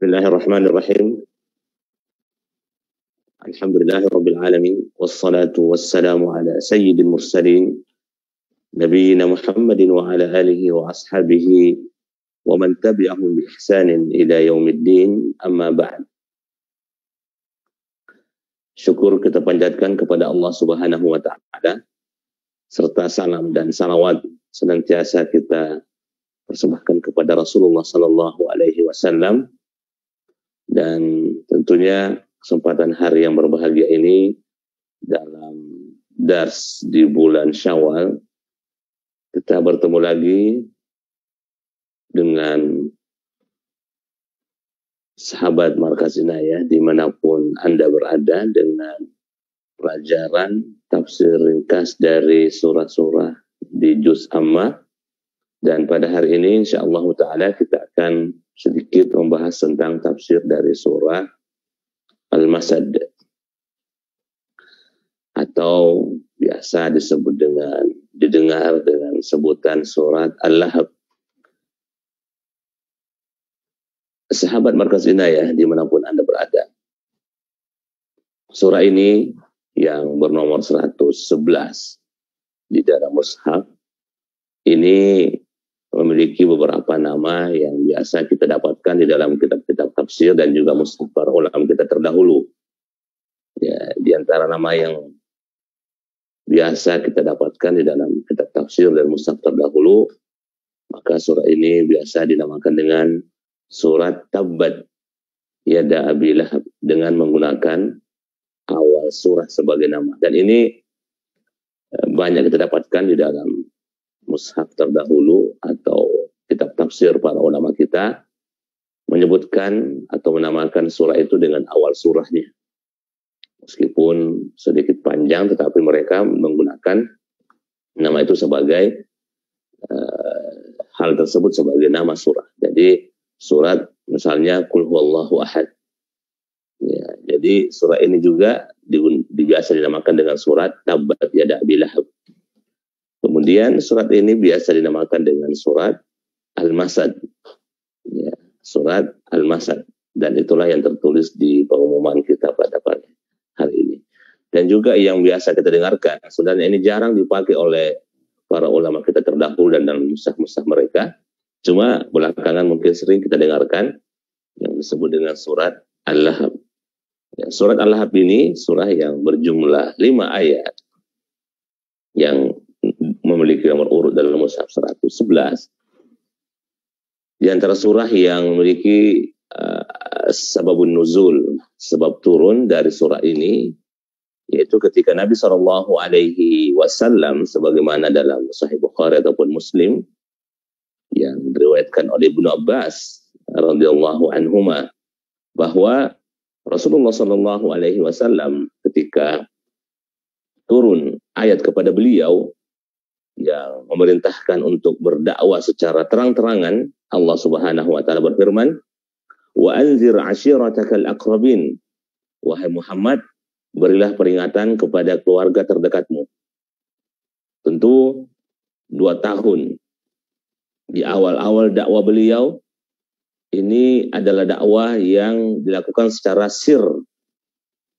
بسم الله الرحمن الرحيم الحمد لله mursalin العالمين والصلاة والسلام على سيد المرسلين نبينا محمد وعلى آله وأصحابه ومن Syukur kita panjatkan kepada Allah Subhanahu wa taala serta salam dan salawat senantiasa kita persembahkan kepada Rasulullah sallallahu alaihi wasallam dan tentunya kesempatan hari yang berbahagia ini dalam dars di bulan Syawal kita bertemu lagi dengan sahabat markas inayah dimanapun Anda berada dengan pelajaran tafsir ringkas dari surah-surah di Juz Amma dan pada hari ini insya Allah ta'ala kita akan sedikit membahas tentang tafsir dari surah Al-Masad atau biasa disebut dengan didengar dengan sebutan surat Al-Lahab. Sahabat Markas Inayah ya, dimanapun Anda berada. Surah ini yang bernomor 111 di dalam mushaf ini memiliki beberapa nama yang biasa kita dapatkan di dalam kitab-kitab tafsir dan juga musuh para ulama kita terdahulu. Ya, di antara nama yang biasa kita dapatkan di dalam kitab tafsir dan mustahil terdahulu, maka surat ini biasa dinamakan dengan surat Tabbat Yada abilah dengan menggunakan awal surah sebagai nama. Dan ini eh, banyak kita dapatkan di dalam mushaf terdahulu atau kitab tafsir para ulama kita menyebutkan atau menamakan surah itu dengan awal surahnya. Meskipun sedikit panjang tetapi mereka menggunakan nama itu sebagai uh, hal tersebut sebagai nama surah. Jadi surat misalnya kul huwallahu ahad. Ya, jadi surah ini juga di, biasa dinamakan dengan surat tabat yada bilahab Kemudian surat ini biasa dinamakan dengan surat Al-Masad. Ya, surat Al-Masad. Dan itulah yang tertulis di pengumuman kita pada hari ini. Dan juga yang biasa kita dengarkan, sebenarnya ini jarang dipakai oleh para ulama kita terdahulu dan dalam musah-musah mereka. Cuma belakangan mungkin sering kita dengarkan yang disebut dengan surat Al-Lahab. Ya, surat Al-Lahab ini surah yang berjumlah lima ayat yang memiliki nomor urut dalam mushaf 111 di antara surah yang memiliki uh, sababun nuzul, sebab turun dari surah ini yaitu ketika Nabi Shallallahu Alaihi Wasallam sebagaimana dalam Sahih Bukhari ataupun Muslim yang diriwayatkan oleh Ibnu Abbas radhiyallahu anhu, bahwa Rasulullah Shallallahu Alaihi Wasallam ketika turun ayat kepada beliau yang memerintahkan untuk berdakwah secara terang-terangan, Allah Subhanahu wa taala berfirman, "Wa anzir ashiratakal aqrabin." Wahai Muhammad, berilah peringatan kepada keluarga terdekatmu. Tentu dua tahun di awal-awal dakwah beliau ini adalah dakwah yang dilakukan secara sir,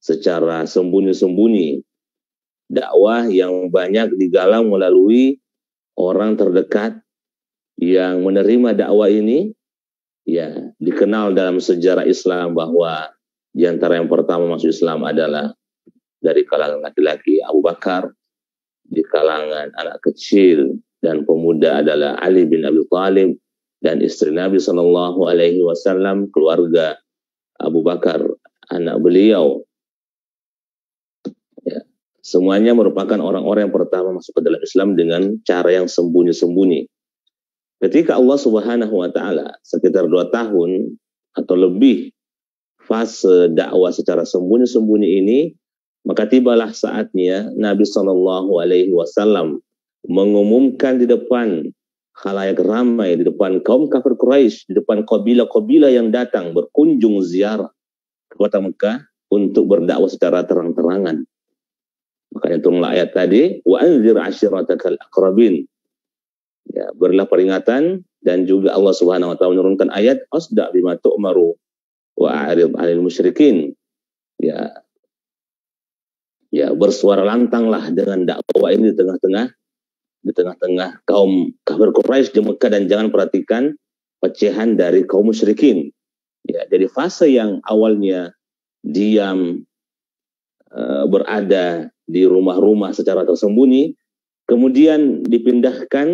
secara sembunyi-sembunyi, dakwah yang banyak digalang melalui orang terdekat yang menerima dakwah ini ya dikenal dalam sejarah Islam bahwa di antara yang pertama masuk Islam adalah dari kalangan laki-laki Abu Bakar, di kalangan anak kecil dan pemuda adalah Ali bin Abi Thalib dan istri Nabi Shallallahu Alaihi Wasallam keluarga Abu Bakar anak beliau Semuanya merupakan orang-orang yang pertama masuk ke dalam Islam dengan cara yang sembunyi-sembunyi. Ketika Allah Subhanahu wa taala sekitar dua tahun atau lebih fase dakwah secara sembunyi-sembunyi ini, maka tibalah saatnya Nabi Shallallahu alaihi wasallam mengumumkan di depan khalayak ramai, di depan kaum kafir Quraisy, di depan kabila-kabila yang datang berkunjung ziarah ke kota Mekah untuk berdakwah secara terang-terangan. Makanya turun ayat tadi, wa anzir ashiratakal akrabin. Ya, berilah peringatan dan juga Allah Subhanahu wa taala menurunkan ayat asda bima tu'maru wa a'rid 'anil musyrikin. Ya. Ya, bersuara lantanglah dengan dakwah ini di tengah-tengah di tengah-tengah kaum kafir Quraisy di Mekah dan jangan perhatikan pecahan dari kaum musyrikin. Ya, jadi fase yang awalnya diam, Eh, berada di rumah-rumah secara tersembunyi, kemudian dipindahkan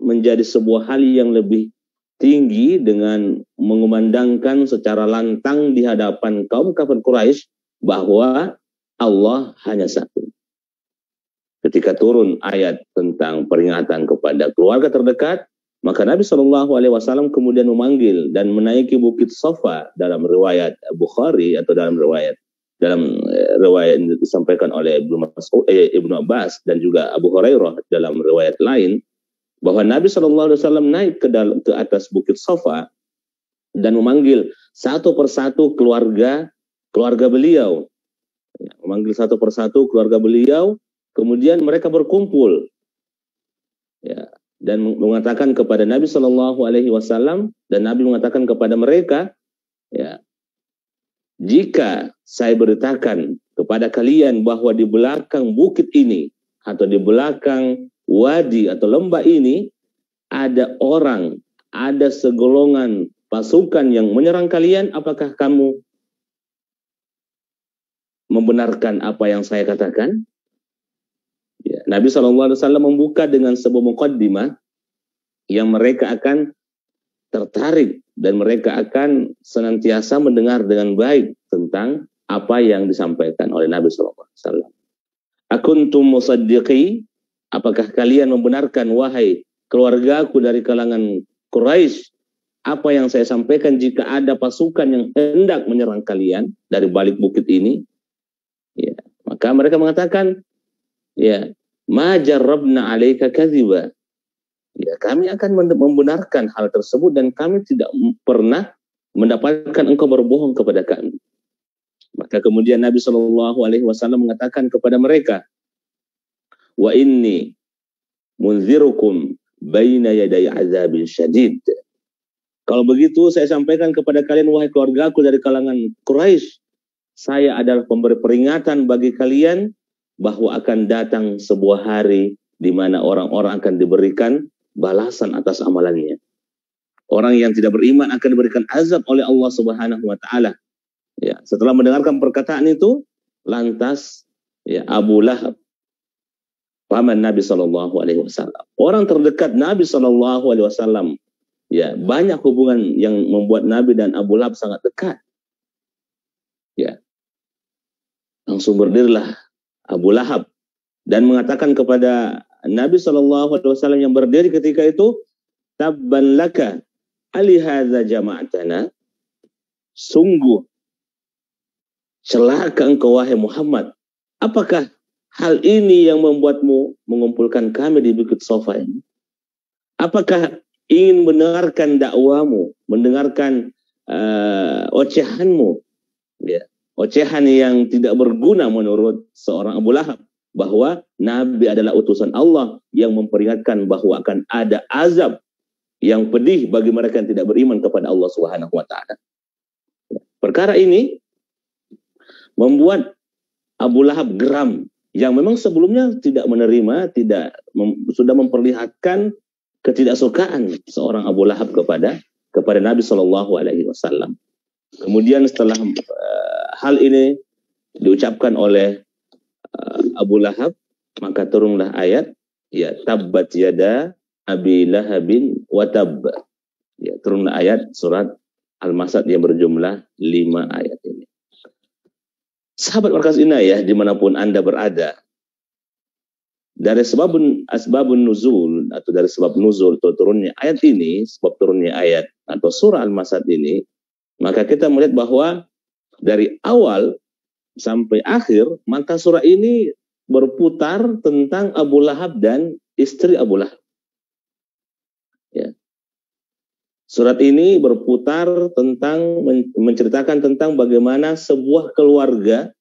menjadi sebuah hal yang lebih tinggi dengan mengumandangkan secara lantang di hadapan kaum kafir Quraisy bahwa Allah hanya satu. Ketika turun ayat tentang peringatan kepada keluarga terdekat, maka Nabi Shallallahu Alaihi Wasallam kemudian memanggil dan menaiki bukit Sofa dalam riwayat Bukhari atau dalam riwayat dalam eh, riwayat yang disampaikan oleh Ibnu Abbas, eh, Ibnu Abbas dan juga Abu Hurairah dalam riwayat lain bahwa Nabi Shallallahu Alaihi Wasallam naik ke dalam ke atas bukit Sofa dan memanggil satu persatu keluarga keluarga beliau ya, memanggil satu persatu keluarga beliau kemudian mereka berkumpul ya dan mengatakan kepada Nabi Shallallahu Alaihi Wasallam dan Nabi mengatakan kepada mereka ya jika saya beritakan kepada kalian bahwa di belakang bukit ini atau di belakang wadi atau lembah ini ada orang, ada segolongan pasukan yang menyerang kalian, apakah kamu membenarkan apa yang saya katakan? Ya, Nabi SAW membuka dengan sebuah muqaddimah yang mereka akan tertarik dan mereka akan senantiasa mendengar dengan baik tentang apa yang disampaikan oleh Nabi Sallallahu Alaihi Wasallam. Akuntum musaddiqi, apakah kalian membenarkan wahai keluargaku dari kalangan Quraisy apa yang saya sampaikan jika ada pasukan yang hendak menyerang kalian dari balik bukit ini? Ya, maka mereka mengatakan, ya, majarrabna alaika kadhiba ya kami akan membenarkan hal tersebut dan kami tidak pernah mendapatkan engkau berbohong kepada kami. Maka kemudian Nabi Shallallahu Alaihi Wasallam mengatakan kepada mereka, wa ini munzirukum baina yadai azabin syadid. Kalau begitu saya sampaikan kepada kalian wahai keluarga aku dari kalangan Quraisy, saya adalah pemberi peringatan bagi kalian bahwa akan datang sebuah hari di mana orang-orang akan diberikan balasan atas amalannya. Orang yang tidak beriman akan diberikan azab oleh Allah Subhanahu wa taala. Ya, setelah mendengarkan perkataan itu, lantas ya Abu Lahab paman Nabi Shallallahu alaihi wasallam. Orang terdekat Nabi Shallallahu alaihi wasallam. Ya, banyak hubungan yang membuat Nabi dan Abu Lahab sangat dekat. Ya. Langsung berdirilah Abu Lahab dan mengatakan kepada Nabi Shallallahu Alaihi Wasallam yang berdiri ketika itu tabban laka alihaza jama'atana sungguh celaka engkau wahai Muhammad apakah hal ini yang membuatmu mengumpulkan kami di Bukit Sofa ini apakah ingin mendengarkan dakwamu mendengarkan uh, ocehanmu ya ocehan yang tidak berguna menurut seorang Abu Lahab bahwa Nabi adalah utusan Allah yang memperingatkan bahwa akan ada azab yang pedih bagi mereka yang tidak beriman kepada Allah Subhanahu wa taala. Perkara ini membuat Abu Lahab geram yang memang sebelumnya tidak menerima, tidak mem, sudah memperlihatkan ketidaksukaan seorang Abu Lahab kepada kepada Nabi Shallallahu alaihi wasallam. Kemudian setelah uh, hal ini diucapkan oleh eh, Abu Lahab, maka turunlah ayat ya tabbat yada Abi Lahabin watab. Ya, turunlah ayat surat Al-Masad yang berjumlah lima ayat ini. Sahabat Markas Inayah dimanapun Anda berada, dari sebab asbabun nuzul atau dari sebab nuzul atau turunnya ayat ini, sebab turunnya ayat atau surah Al-Masad ini, maka kita melihat bahwa dari awal sampai akhir, maka surah ini berputar tentang Abu Lahab dan istri Abu Lahab. Ya. Surat ini berputar tentang menceritakan tentang bagaimana sebuah keluarga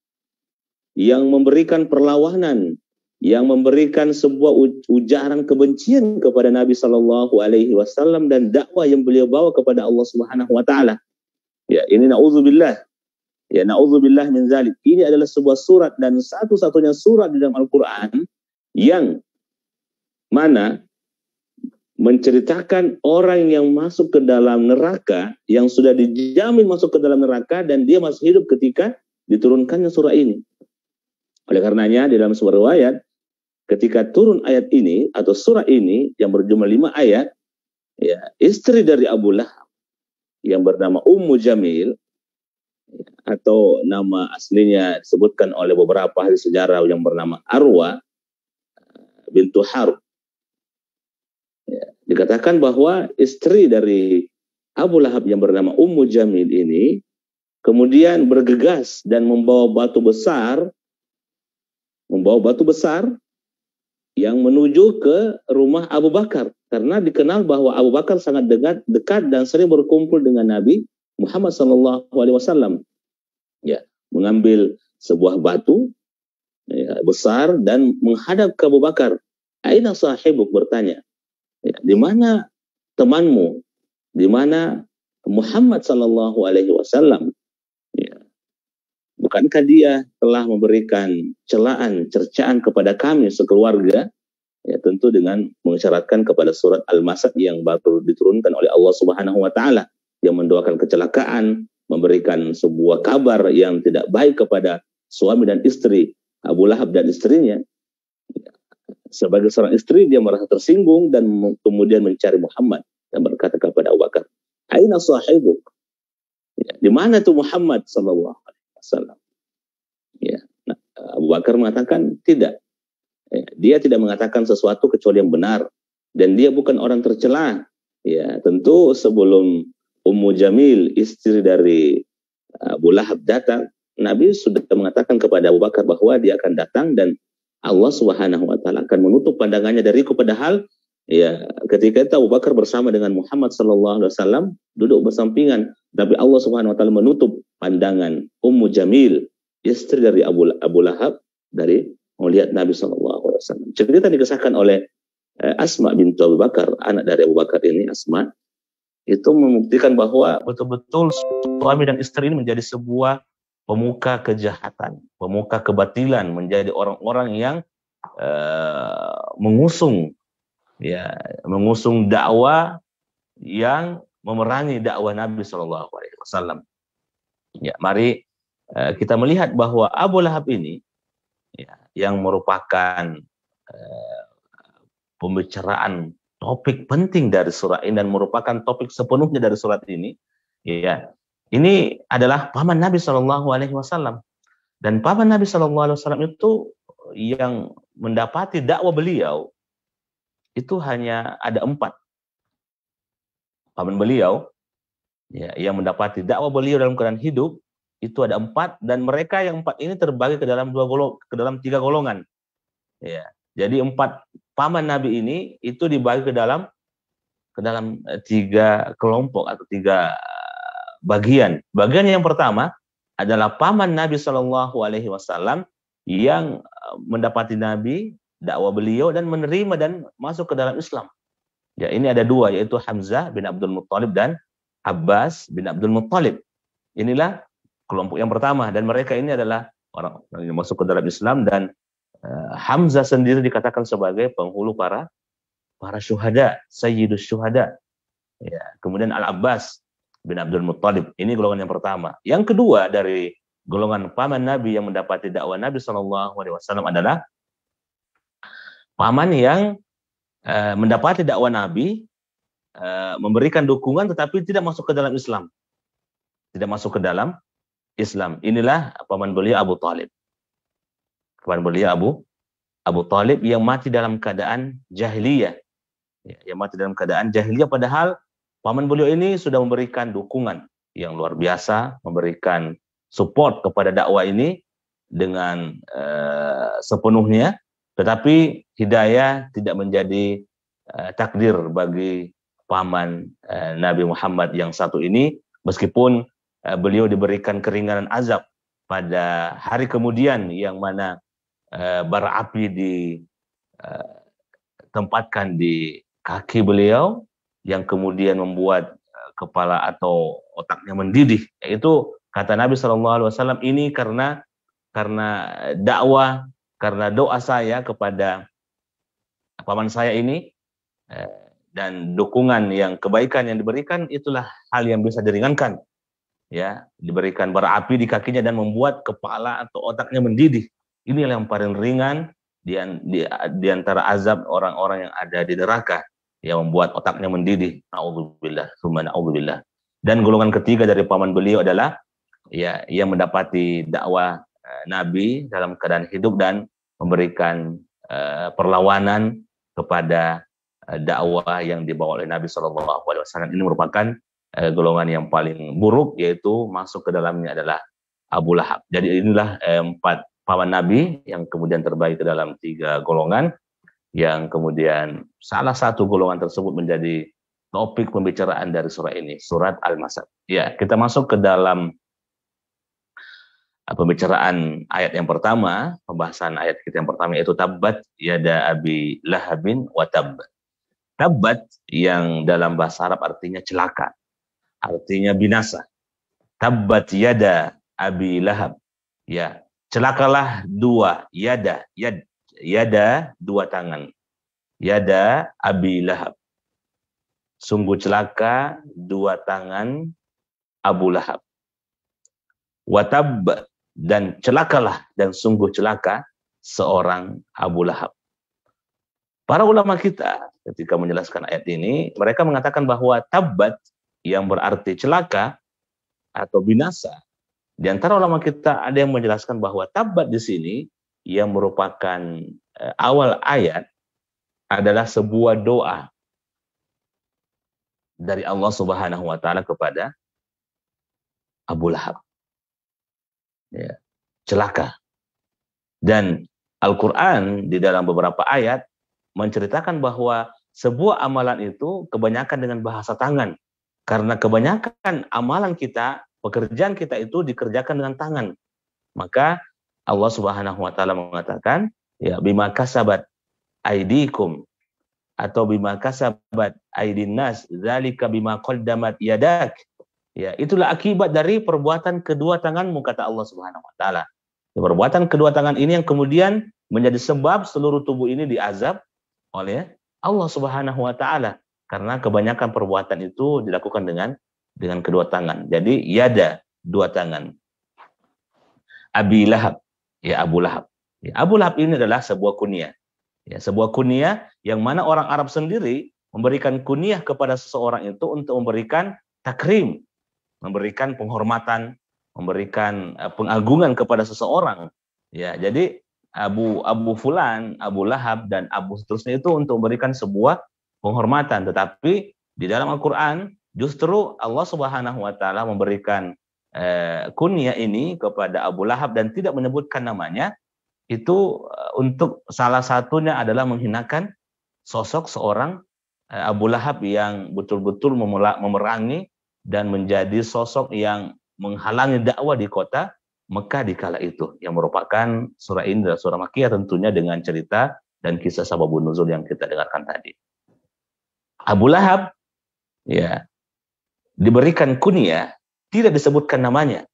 yang memberikan perlawanan, yang memberikan sebuah ujaran kebencian kepada Nabi Shallallahu Alaihi Wasallam dan dakwah yang beliau bawa kepada Allah Subhanahu Wa Taala. Ya, ini naudzubillah Ya na'udzubillah min zalik. Ini adalah sebuah surat dan satu-satunya surat di dalam Al-Qur'an yang mana menceritakan orang yang masuk ke dalam neraka yang sudah dijamin masuk ke dalam neraka dan dia masih hidup ketika diturunkannya surat ini. Oleh karenanya di dalam sebuah riwayat ketika turun ayat ini atau surat ini yang berjumlah lima ayat ya istri dari Abu Lahab yang bernama Ummu Jamil atau nama aslinya disebutkan oleh beberapa ahli sejarah yang bernama Arwa eh, bintu Harub. Ya, dikatakan bahwa istri dari Abu Lahab yang bernama Ummu Jamil ini kemudian bergegas dan membawa batu besar membawa batu besar yang menuju ke rumah Abu Bakar karena dikenal bahwa Abu Bakar sangat dekat dekat dan sering berkumpul dengan Nabi Muhammad Shallallahu alaihi wasallam ya mengambil sebuah batu ya, besar dan menghadap ke Abu Bakar. Aina sahibuk bertanya, ya, di mana temanmu? Di mana Muhammad Sallallahu Alaihi Wasallam? Ya, bukankah dia telah memberikan celaan, cercaan kepada kami sekeluarga? Ya, tentu dengan mengisyaratkan kepada surat Al-Masad yang baru diturunkan oleh Allah Subhanahu wa taala yang mendoakan kecelakaan, memberikan sebuah kabar yang tidak baik kepada suami dan istri Abu Lahab dan istrinya. Sebagai seorang istri dia merasa tersinggung dan kemudian mencari Muhammad dan berkata kepada Abu Bakar, "Aina sahibuk?" Ya, di mana tuh Muhammad sallallahu alaihi wasallam? Ya. Nah, Abu Bakar mengatakan tidak. Ya, dia tidak mengatakan sesuatu kecuali yang benar dan dia bukan orang tercela. Ya, tentu sebelum Ummu Jamil, istri dari uh, Abu Lahab datang, Nabi sudah mengatakan kepada Abu Bakar bahwa dia akan datang dan Allah Subhanahu wa taala akan menutup pandangannya dariku padahal ya ketika itu Abu Bakar bersama dengan Muhammad sallallahu alaihi wasallam duduk bersampingan tapi Allah Subhanahu wa taala menutup pandangan Ummu Jamil istri dari Abu, Abu Lahab dari melihat Nabi Sallallahu Alaihi Wasallam. Cerita dikisahkan oleh uh, Asma bintu Abu Bakar, anak dari Abu Bakar ini Asma itu membuktikan bahwa betul-betul suami dan istri ini menjadi sebuah pemuka kejahatan, pemuka kebatilan, menjadi orang-orang yang uh, mengusung ya mengusung dakwah yang memerangi dakwah Nabi Shallallahu Alaihi Wasallam. Ya, mari uh, kita melihat bahwa Abu Lahab ini ya, yang merupakan uh, pembicaraan topik penting dari surat ini dan merupakan topik sepenuhnya dari surat ini, ya. Ini adalah paman Nabi Shallallahu Alaihi Wasallam dan paman Nabi Shallallahu Alaihi Wasallam itu yang mendapati dakwah beliau itu hanya ada empat paman beliau ya, yang mendapati dakwah beliau dalam keadaan hidup itu ada empat dan mereka yang empat ini terbagi ke dalam dua golong ke dalam tiga golongan ya jadi empat paman Nabi ini itu dibagi ke dalam ke dalam eh, tiga kelompok atau tiga eh, bagian. Bagian yang pertama adalah paman Nabi Shallallahu Alaihi Wasallam yang eh, mendapati Nabi dakwah beliau dan menerima dan masuk ke dalam Islam. Ya ini ada dua yaitu Hamzah bin Abdul Muttalib dan Abbas bin Abdul Muttalib. Inilah kelompok yang pertama dan mereka ini adalah orang yang masuk ke dalam Islam dan Eh, Hamzah sendiri dikatakan sebagai penghulu para para syuhada, sayyidus syuhada. Ya, kemudian Al-Abbas bin Abdul Muttalib. Ini golongan yang pertama. Yang kedua dari golongan paman Nabi yang mendapati dakwah Nabi Shallallahu alaihi wasallam adalah paman yang eh, mendapati dakwah Nabi eh, memberikan dukungan tetapi tidak masuk ke dalam Islam. Tidak masuk ke dalam Islam. Inilah paman beliau Abu Talib kepada beliau Abu Abu Talib yang mati dalam keadaan jahiliyah ya, yang mati dalam keadaan jahiliyah padahal paman beliau ini sudah memberikan dukungan yang luar biasa memberikan support kepada dakwah ini dengan uh, sepenuhnya tetapi hidayah tidak menjadi uh, takdir bagi paman uh, Nabi Muhammad yang satu ini meskipun beliau diberikan keringanan azab pada hari kemudian yang mana Eh, bara api ditempatkan eh, di kaki beliau yang kemudian membuat eh, kepala atau otaknya mendidih Itu kata Nabi Shallallahu Alaihi Wasallam ini karena karena dakwah karena doa saya kepada paman saya ini dan dukungan yang kebaikan yang diberikan itulah hal yang bisa diringankan ya diberikan bara api di kakinya dan membuat kepala atau otaknya mendidih ini yang paling ringan di, di, di antara azab orang-orang yang ada di neraka yang membuat otaknya mendidih. Alhamdulillah, summa Dan golongan ketiga dari paman beliau adalah ya yang mendapati dakwah e, Nabi dalam keadaan hidup dan memberikan e, perlawanan kepada e, dakwah yang dibawa oleh Nabi saw. Alaihi Wasallam. Ini merupakan e, golongan yang paling buruk yaitu masuk ke dalamnya adalah Abu Lahab. Jadi inilah e, empat paman nabi yang kemudian terbagi ke dalam tiga golongan yang kemudian salah satu golongan tersebut menjadi topik pembicaraan dari surat ini, surat Al-Masad. Ya, kita masuk ke dalam uh, pembicaraan ayat yang pertama, pembahasan ayat kita yang pertama yaitu tabbat yada abi lahabin wa tab. Tabbat yang dalam bahasa Arab artinya celaka, artinya binasa. Tabbat yada abi lahab. Ya, celakalah dua yada yad yada dua tangan yada Abi Lahab sungguh celaka dua tangan Abu Lahab watab dan celakalah dan sungguh celaka seorang Abu Lahab para ulama kita ketika menjelaskan ayat ini mereka mengatakan bahwa tabat yang berarti celaka atau binasa di antara ulama kita ada yang menjelaskan bahwa tabat di sini yang merupakan eh, awal ayat adalah sebuah doa dari Allah Subhanahu wa taala kepada Abu Lahab. Ya, celaka. Dan Al-Qur'an di dalam beberapa ayat menceritakan bahwa sebuah amalan itu kebanyakan dengan bahasa tangan. Karena kebanyakan amalan kita pekerjaan kita itu dikerjakan dengan tangan. Maka Allah Subhanahu wa taala mengatakan, ya bima kasabat aidikum atau bima kasabat aidin nas zalika bima qaddamat yadak. Ya, itulah akibat dari perbuatan kedua tanganmu kata Allah Subhanahu wa taala. Ya, perbuatan kedua tangan ini yang kemudian menjadi sebab seluruh tubuh ini diazab oleh Allah Subhanahu wa taala karena kebanyakan perbuatan itu dilakukan dengan dengan kedua tangan. Jadi yada dua tangan. Abi Lahab, ya Abu Lahab. Ya, Abu Lahab ini adalah sebuah kunia. Ya, sebuah kunia yang mana orang Arab sendiri memberikan kunia kepada seseorang itu untuk memberikan takrim, memberikan penghormatan, memberikan eh, pengagungan kepada seseorang. Ya, jadi Abu Abu Fulan, Abu Lahab dan Abu seterusnya itu untuk memberikan sebuah penghormatan. Tetapi di dalam Al-Qur'an Justru Allah Subhanahu wa taala memberikan eh, kunia ini kepada Abu Lahab dan tidak menyebutkan namanya itu eh, untuk salah satunya adalah menghinakan sosok seorang eh, Abu Lahab yang betul-betul memerangi dan menjadi sosok yang menghalangi dakwah di kota Mekah di kala itu yang merupakan surah ini dan surah Makkiyah tentunya dengan cerita dan kisah sababun nuzul yang kita dengarkan tadi. Abu Lahab ya diberikan kunia tidak disebutkan namanya.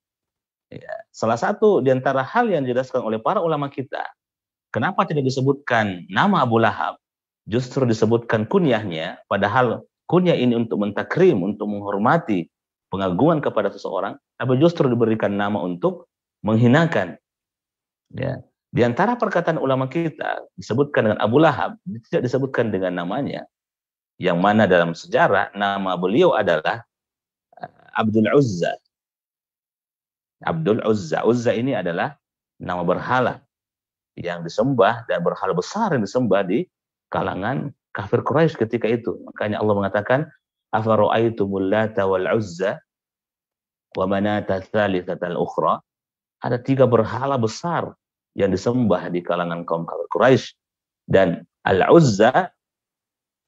Ya, salah satu di antara hal yang dijelaskan oleh para ulama kita, kenapa tidak disebutkan nama Abu Lahab, justru disebutkan kunyahnya, padahal kunyah ini untuk mentakrim, untuk menghormati pengagungan kepada seseorang, tapi justru diberikan nama untuk menghinakan. Ya. Di antara perkataan ulama kita disebutkan dengan Abu Lahab, tidak disebutkan dengan namanya. Yang mana dalam sejarah nama beliau adalah Abdul Uzza. Abdul Uzza. Uzza ini adalah nama berhala yang disembah dan berhala besar yang disembah di kalangan kafir Quraisy ketika itu. Makanya Allah mengatakan, "Afara'aitumul Lata wal Uzza wa manata tsalitsata ukhra?" Ada tiga berhala besar yang disembah di kalangan kaum kafir Quraisy dan Al-Uzza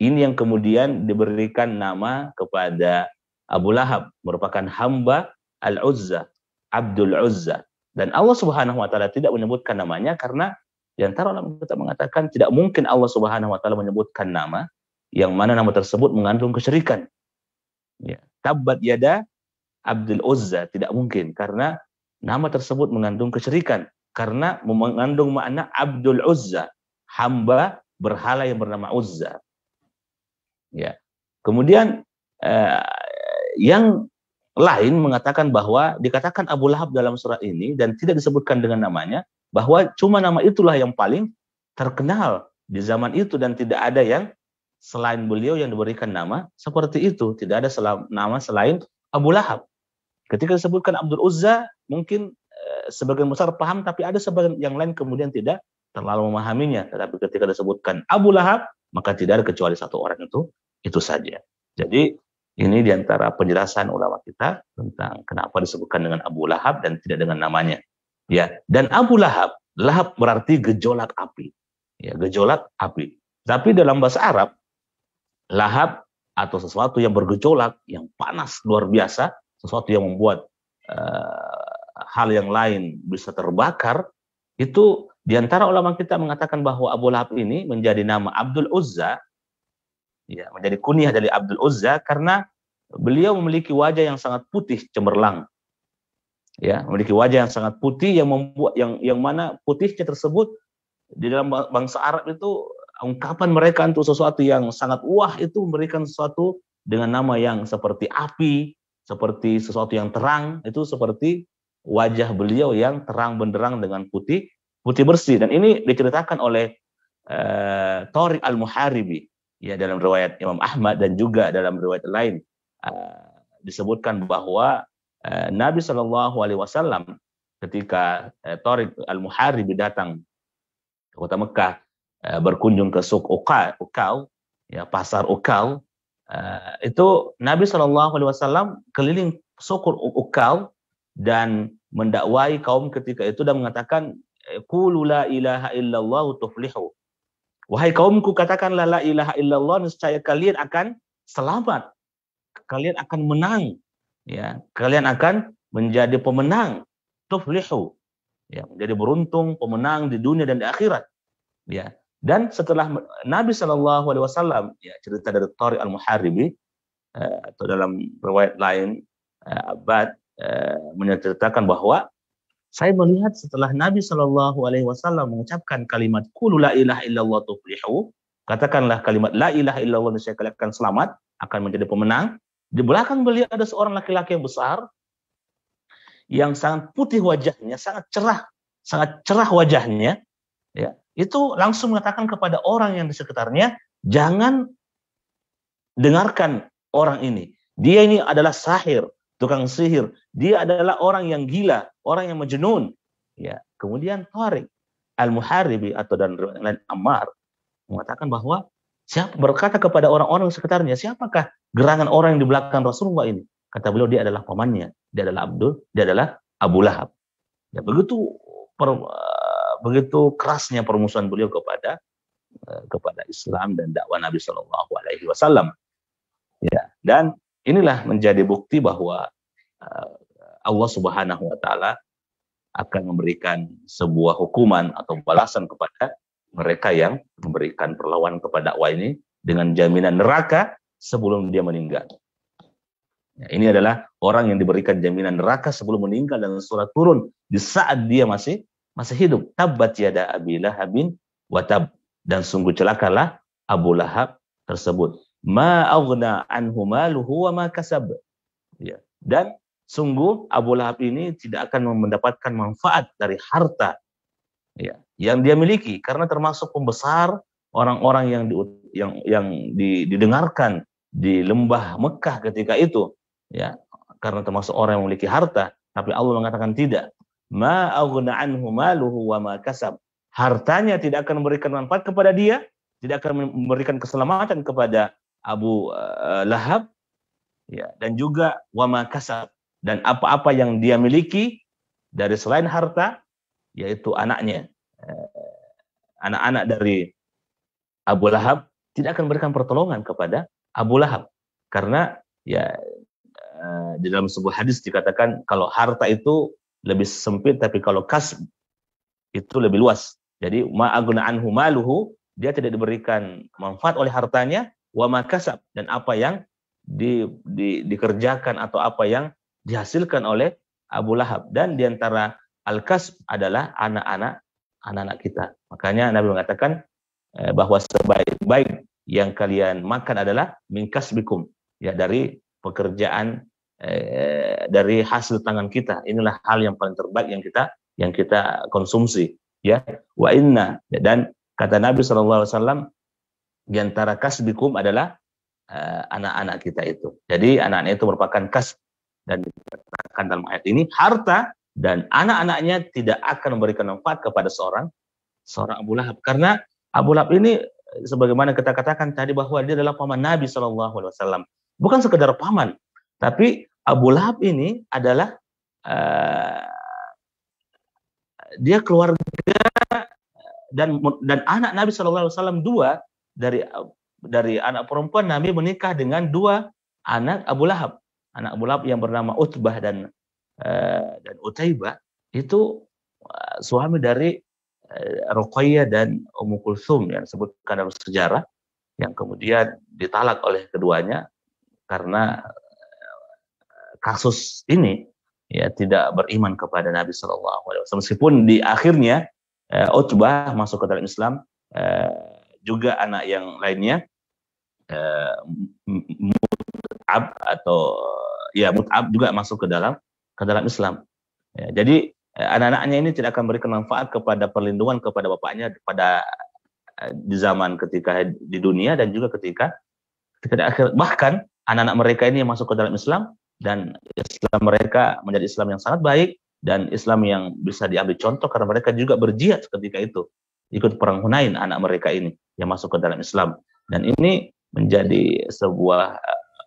ini yang kemudian diberikan nama kepada Abu Lahab merupakan hamba Al-Uzza, Abdul Uzza. Dan Allah Subhanahu wa taala tidak menyebutkan namanya karena di antara ulama kita mengatakan tidak mungkin Allah Subhanahu wa taala menyebutkan nama yang mana nama tersebut mengandung kesyirikan. Ya, tabbat yada Abdul Uzza tidak mungkin karena nama tersebut mengandung kesyirikan karena mengandung makna Abdul Uzza, hamba berhala yang bernama Uzza. Ya. Kemudian eh, yang lain mengatakan bahwa dikatakan Abu Lahab dalam surat ini dan tidak disebutkan dengan namanya bahwa cuma nama itulah yang paling terkenal di zaman itu dan tidak ada yang selain beliau yang diberikan nama seperti itu tidak ada selam, nama selain Abu Lahab ketika disebutkan Abdul Uzza mungkin eh, sebagian besar paham tapi ada sebagian yang lain kemudian tidak terlalu memahaminya tetapi ketika disebutkan Abu Lahab maka tidak ada kecuali satu orang itu itu saja jadi ini diantara penjelasan ulama kita tentang kenapa disebutkan dengan Abu Lahab dan tidak dengan namanya. Ya, dan Abu Lahab, Lahab berarti gejolak api. Ya, gejolak api. Tapi dalam bahasa Arab, Lahab atau sesuatu yang bergejolak, yang panas luar biasa, sesuatu yang membuat uh, hal yang lain bisa terbakar, itu diantara ulama kita mengatakan bahwa Abu Lahab ini menjadi nama Abdul Uzza ya menjadi kunyah dari Abdul Uzza karena beliau memiliki wajah yang sangat putih cemerlang ya memiliki wajah yang sangat putih yang membuat yang yang mana putihnya tersebut di dalam bangsa Arab itu ungkapan mereka untuk sesuatu yang sangat wah itu memberikan sesuatu dengan nama yang seperti api seperti sesuatu yang terang itu seperti wajah beliau yang terang benderang dengan putih putih bersih dan ini diceritakan oleh uh, Tariq al-Muharibi ya dalam riwayat Imam Ahmad dan juga dalam riwayat lain uh, disebutkan bahwa uh, Nabi Shallallahu Alaihi Wasallam ketika uh, eh, Torik al Muharib datang ke kota Mekah uh, berkunjung ke suk Uka, ya pasar Ukau, uh, itu Nabi Shallallahu Alaihi Wasallam keliling sukur Ukau dan mendakwai kaum ketika itu dan mengatakan kulula ilaha illallah tuflihu Wahai kaumku, katakanlah la ilaha illallah, niscaya kalian akan selamat. Kalian akan menang. Ya, kalian akan menjadi pemenang. Tuflihu. Ya, menjadi beruntung, pemenang di dunia dan di akhirat. Ya. Dan setelah Nabi Shallallahu Alaihi Wasallam ya, cerita dari Tari al Muharibi eh, atau dalam riwayat lain eh, abad eh, menceritakan bahwa saya melihat setelah Nabi Shallallahu Alaihi Wasallam mengucapkan kalimat "Kulu la ilaha illallah tuflihu", katakanlah kalimat "La ilaha illallah" saya akan selamat akan menjadi pemenang. Di belakang beliau ada seorang laki-laki yang besar yang sangat putih wajahnya, sangat cerah, sangat cerah wajahnya, ya itu langsung mengatakan kepada orang yang di sekitarnya, jangan dengarkan orang ini. Dia ini adalah sahir, tukang sihir. Dia adalah orang yang gila, orang yang majnun. Ya. Kemudian Tariq Al-Muharibi atau dan lain Ammar mengatakan bahwa siapa berkata kepada orang-orang sekitarnya, siapakah gerangan orang yang di belakang Rasulullah ini? Kata beliau dia adalah pamannya, dia adalah Abdul, dia adalah Abu Lahab. Ya, begitu per, eh, begitu kerasnya permusuhan beliau kepada eh, kepada Islam dan dakwah Nabi Shallallahu Alaihi Wasallam. Ya, dan Inilah menjadi bukti bahwa eh, Allah Subhanahu wa taala akan memberikan sebuah hukuman atau balasan kepada mereka yang memberikan perlawanan kepada dakwah ini dengan jaminan neraka sebelum dia meninggal. Ya, ini adalah orang yang diberikan jaminan neraka sebelum meninggal dan surat turun di saat dia masih masih hidup. Tabat yada abilah habin watab dan sungguh celakalah Abu tersebut ma aghna anhu maluhu wa ma kasab. Ya. Dan sungguh Abu Lahab ini tidak akan mendapatkan manfaat dari harta ya, yang dia miliki karena termasuk pembesar orang-orang yang di, yang yang didengarkan di lembah Mekah ketika itu ya karena termasuk orang yang memiliki harta tapi Allah mengatakan tidak ma aghna anhu maluhu wa ma kasab hartanya tidak akan memberikan manfaat kepada dia tidak akan memberikan keselamatan kepada Abu eh, Lahab ya dan juga wama kasab dan apa-apa yang dia miliki dari selain harta yaitu anaknya eh, anak-anak dari Abu Lahab tidak akan memberikan pertolongan kepada Abu Lahab karena ya eh, di dalam sebuah hadis dikatakan kalau harta itu lebih sempit tapi kalau kas itu lebih luas jadi ma'aguna anhu maluhu dia tidak diberikan manfaat oleh hartanya wa makasab dan apa yang di, di, dikerjakan atau apa yang dihasilkan oleh Abu Lahab dan diantara al-kasb adalah anak-anak anak-anak kita makanya Nabi mengatakan eh, bahwa sebaik-baik yang kalian makan adalah bikum ya dari pekerjaan eh, dari hasil tangan kita inilah hal yang paling terbaik yang kita yang kita konsumsi ya wa inna dan kata Nabi saw di antara kasbikum adalah eh, anak-anak uh, kita itu. Jadi anak-anak itu merupakan kas dan dikatakan dalam ayat ini harta dan anak-anaknya tidak akan memberikan manfaat kepada seorang seorang Abu Lahab karena Abu Lahab ini sebagaimana kita katakan tadi bahwa dia adalah paman Nabi Shallallahu Alaihi Wasallam bukan sekedar paman tapi Abu Lahab ini adalah uh, dia keluarga dan dan anak Nabi Shallallahu Alaihi Wasallam dua dari dari anak perempuan Nabi menikah dengan dua anak Abu Lahab. Anak Abu Lahab yang bernama Utbah dan uh, dan Utaibah itu eh, suami dari uh, Ruqayyah dan Ummu Kulsum yang disebutkan dalam sejarah yang kemudian ditalak oleh keduanya karena kasus ini ya tidak beriman kepada Nabi Shallallahu Alaihi Wasallam meskipun di akhirnya uh, Utbah masuk ke dalam Islam uh, juga anak yang lainnya eh, mutab atau ya mutab juga masuk ke dalam ke dalam Islam. Ya, jadi eh, anak-anaknya ini tidak akan berikan manfaat kepada perlindungan kepada bapaknya pada eh, di zaman ketika di dunia dan juga ketika ketika akhir bahkan anak-anak mereka ini masuk ke dalam Islam dan Islam mereka menjadi Islam yang sangat baik dan Islam yang bisa diambil contoh karena mereka juga berjihad ketika itu ikut perang Hunain anak mereka ini yang masuk ke dalam Islam. Dan ini menjadi sebuah eh,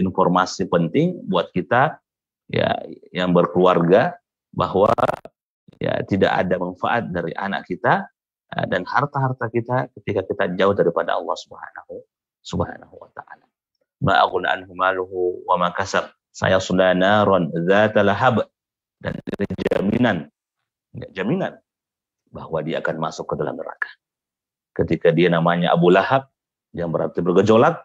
informasi penting buat kita ya yang berkeluarga bahwa ya tidak ada manfaat dari anak kita eh, dan harta-harta kita ketika kita jauh daripada Allah Subhanahu Subhanahu wa taala. Ma anhu maluhu wa ma kasab. Saya sudah naron lahab dan jaminan. jaminan bahwa dia akan masuk ke dalam neraka. Ketika dia namanya Abu Lahab, yang berarti bergejolak,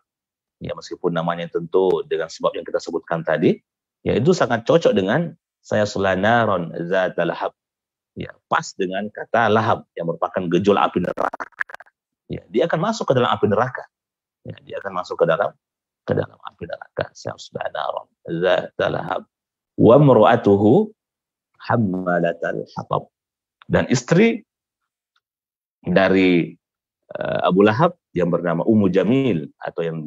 ya meskipun namanya tentu dengan sebab yang kita sebutkan tadi, ya itu sangat cocok dengan saya sulanaron zatalahab. Ya, pas dengan kata lahab yang merupakan gejolak api neraka. Ya, dia akan masuk ke dalam api neraka. Ya, dia akan masuk ke dalam ke dalam api neraka. Saya sulanaron zatalahab. Wa mru'atuhu hamalatal hatab. Dan istri dari uh, Abu Lahab yang bernama Ummu Jamil atau yang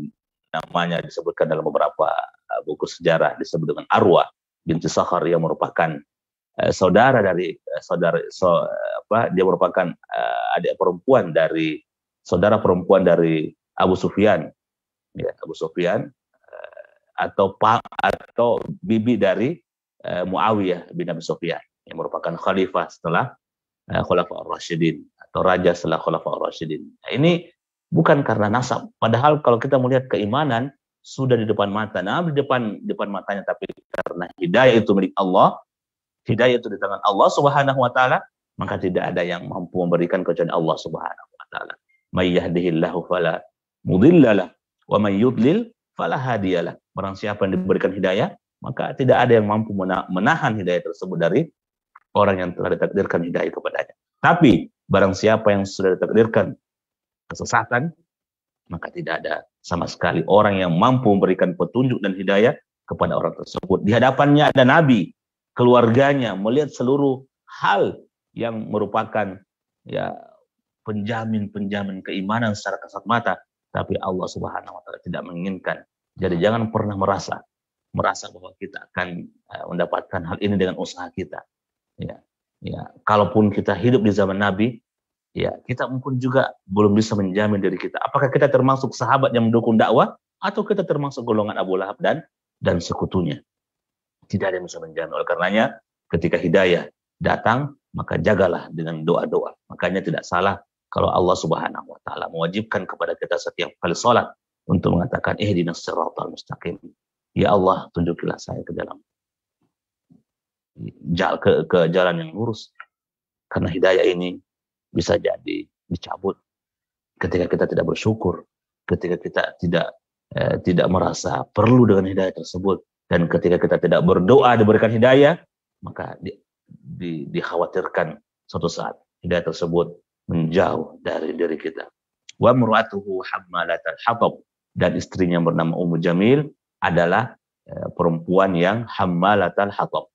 namanya disebutkan dalam beberapa uh, buku sejarah disebut dengan Arwa binti Sakhar yang merupakan uh, saudara dari uh, saudara so, uh, apa dia merupakan uh, adik perempuan dari saudara perempuan dari Abu Sufyan ya Abu Sufyan uh, atau pa, atau bibi dari uh, Muawiyah bin Abi Sufyan yang merupakan khalifah setelah Eh, Khulafa Rasidin atau raja setelah Khulafa Rasyidin. Nah, ini bukan karena nasab. Padahal kalau kita melihat keimanan sudah di depan mata, nah di depan depan matanya tapi karena hidayah itu milik Allah, hidayah itu di tangan Allah Subhanahu wa taala, maka tidak ada yang mampu memberikan kecuali Allah Subhanahu wa taala. May yahdihillahu fala mudhillalah wa may yudlil fala hadiyalah. Barang siapa yang diberikan hidayah, maka tidak ada yang mampu menahan hidayah tersebut dari orang yang telah ditakdirkan hidayah kepadanya. Tapi barang siapa yang sudah ditakdirkan kesesatan, maka tidak ada sama sekali orang yang mampu memberikan petunjuk dan hidayah kepada orang tersebut. Di hadapannya ada nabi, keluarganya melihat seluruh hal yang merupakan ya penjamin-penjamin keimanan secara kasat mata, tapi Allah Subhanahu wa taala tidak menginginkan. Jadi jangan pernah merasa merasa bahwa kita akan eh, mendapatkan hal ini dengan usaha kita Ya, ya. Kalaupun kita hidup di zaman Nabi, ya kita mungkin juga belum bisa menjamin diri kita. Apakah kita termasuk sahabat yang mendukung dakwah atau kita termasuk golongan Abu Lahab dan dan sekutunya? Tidak ada yang bisa menjamin. Oleh karenanya, ketika hidayah datang, maka jagalah dengan doa-doa. Makanya tidak salah kalau Allah Subhanahu wa taala mewajibkan kepada kita setiap kali sholat untuk mengatakan ihdinas siratal mustaqim. Ya Allah, tunjukilah saya ke dalam ke, ke jalan yang lurus. Karena hidayah ini bisa jadi dicabut ketika kita tidak bersyukur, ketika kita tidak eh, tidak merasa perlu dengan hidayah tersebut, dan ketika kita tidak berdoa diberikan hidayah, maka di, di, dikhawatirkan suatu saat hidayah tersebut menjauh dari diri kita. Wa muratuhu dan istrinya bernama Ummu Jamil adalah eh, perempuan yang hamalatal hatab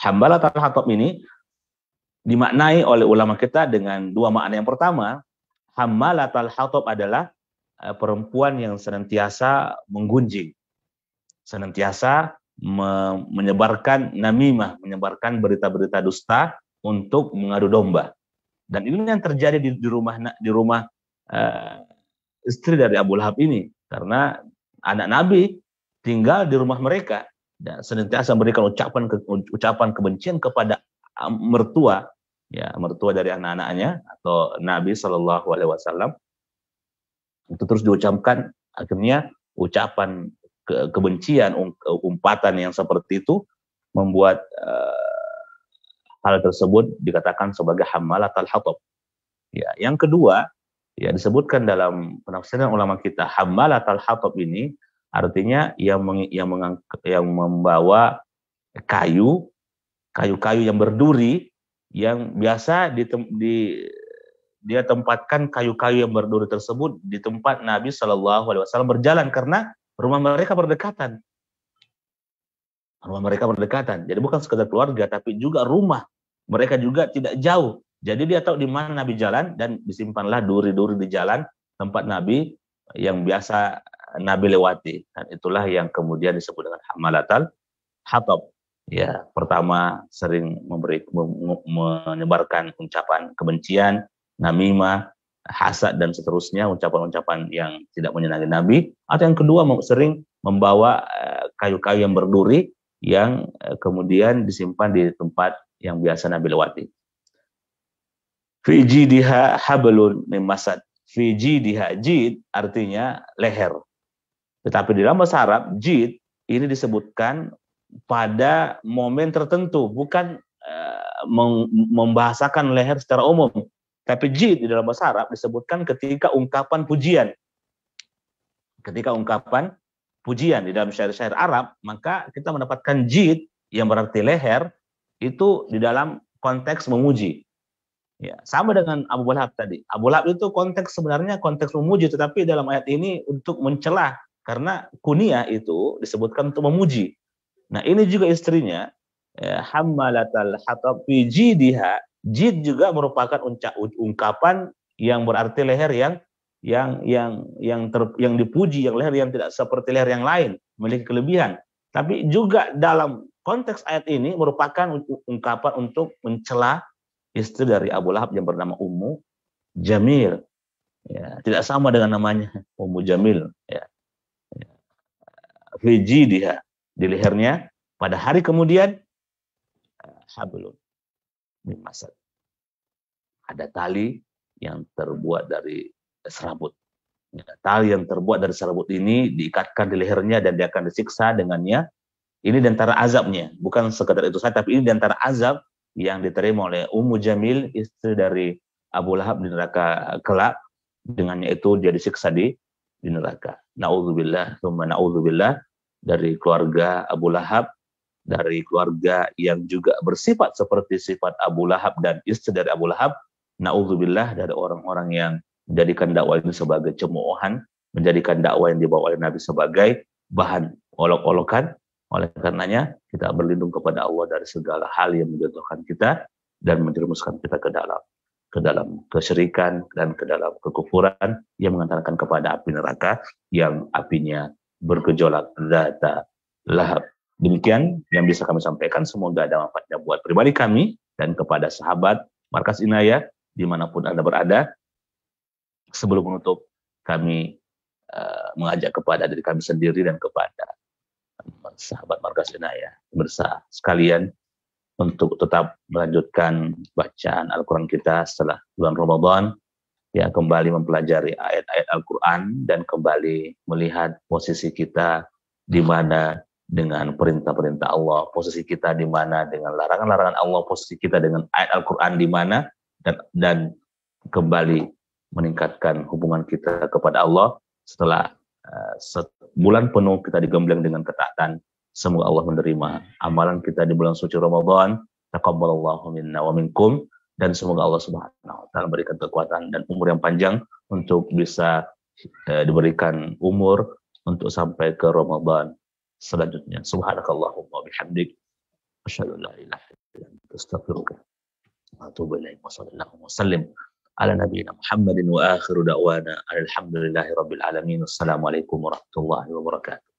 Hambalat al-Hatab ini dimaknai oleh ulama kita dengan dua makna. Yang pertama, hambalat al-Hatab adalah eh, perempuan yang senantiasa menggunjing, senantiasa me menyebarkan namimah, menyebarkan berita-berita dusta untuk mengadu domba. Dan ini yang terjadi di, di rumah di rumah uh, istri dari Abu Lahab ini karena anak Nabi tinggal di rumah mereka ya, senantiasa memberikan ucapan ke, ucapan kebencian kepada ah, mertua ya mertua dari anak-anaknya atau Nabi Shallallahu Alaihi Wasallam itu terus diucapkan akhirnya ucapan ke, kebencian um, umpatan yang seperti itu membuat uh, hal tersebut dikatakan sebagai hamalat al hatab ya yang kedua ya disebutkan dalam penafsiran ulama kita hamalat al hatab ini Artinya yang meng, yang, mengang, yang membawa kayu, kayu-kayu yang berduri yang biasa di, di dia tempatkan kayu-kayu yang berduri tersebut di tempat Nabi Shallallahu Alaihi Wasallam berjalan karena rumah mereka berdekatan. Rumah mereka berdekatan, jadi bukan sekedar keluarga, tapi juga rumah mereka juga tidak jauh. Jadi dia tahu di mana Nabi jalan dan disimpanlah duri-duri di jalan tempat Nabi yang biasa Nabi lewati dan itulah yang kemudian disebut dengan hamalatal hatab ya pertama sering memberi menyebarkan ucapan kebencian namimah hasad dan seterusnya ucapan-ucapan yang tidak menyenangkan Nabi atau yang kedua sering membawa eh, kayu-kayu yang berduri yang eh, kemudian disimpan di tempat yang biasa Nabi lewati. Fiji diha hablun masad. Fiji diha jid artinya leher tetapi di dalam bahasa Arab, jid ini disebutkan pada momen tertentu, bukan eh, membahasakan leher secara umum. Tapi jid di dalam bahasa Arab disebutkan ketika ungkapan pujian. Ketika ungkapan pujian di dalam syair-syair Arab, maka kita mendapatkan jid yang berarti leher itu di dalam konteks memuji. Ya, sama dengan Abu Lahab tadi. Abu Lahab itu konteks sebenarnya konteks memuji, tetapi dalam ayat ini untuk mencelah. Karena kunia itu disebutkan untuk memuji. Nah, ini juga istrinya ya, hammalatal hatab jidiha. Jid juga merupakan ungkapan yang berarti leher yang yang yang yang ter, yang dipuji, yang leher yang tidak seperti leher yang lain, memiliki kelebihan. Tapi juga dalam konteks ayat ini merupakan ungkapan untuk mencela istri dari Abu Lahab yang bernama Ummu Jamil. Ya, tidak sama dengan namanya Ummu Jamil. Ya hiji dia di lehernya pada hari kemudian hablun min masad ada tali yang terbuat dari serabut ya, tali yang terbuat dari serabut ini diikatkan di lehernya dan dia akan disiksa dengannya ini di antara azabnya bukan sekedar itu saja tapi ini di antara azab yang diterima oleh Ummu Jamil istri dari Abu Lahab di neraka kelak dengannya itu dia disiksa di di neraka. Nauzubillah, tsumma nauzubillah dari keluarga Abu Lahab, dari keluarga yang juga bersifat seperti sifat Abu Lahab dan istri dari Abu Lahab, na'udzubillah dari orang-orang yang menjadikan dakwah ini sebagai cemoohan, menjadikan dakwah yang dibawa oleh Nabi sebagai bahan olok-olokan. Oleh karenanya, kita berlindung kepada Allah dari segala hal yang menjatuhkan kita dan menjerumuskan kita ke dalam ke dalam kesyirikan dan ke dalam kekufuran yang mengantarkan kepada api neraka yang apinya bergejolak data lahap. Demikian yang bisa kami sampaikan. Semoga ada manfaatnya buat pribadi kami dan kepada sahabat Markas Inayah dimanapun Anda berada. Sebelum menutup, kami uh, mengajak kepada diri kami sendiri dan kepada sahabat Markas Inayah bersa sekalian untuk tetap melanjutkan bacaan Al-Quran kita setelah bulan Ramadan ya kembali mempelajari ayat-ayat Al-Qur'an dan kembali melihat posisi kita di hmm. mana dengan perintah-perintah Allah, posisi kita di mana dengan larangan-larangan Allah, posisi kita dengan ayat Al-Qur'an di mana dan dan kembali meningkatkan hubungan kita kepada Allah setelah uh, bulan penuh kita digembleng dengan ketaatan semoga Allah menerima amalan kita di bulan suci Ramadan taqabbalallahu minna wa minkum dan semoga Allah Subhanahu wa taala berikan kekuatan dan umur yang panjang untuk bisa eh, diberikan umur untuk sampai ke Ramadan selanjutnya. Subhanakallahumma bihamdik asyhadu an la ilaha illa anta astaghfiruka wa atubu ilaik. Wassallallahu wasallim ala nabiyyina Muhammadin wa akhiru da'wana alhamdulillahi rabbil alamin. Assalamualaikum warahmatullahi wabarakatuh.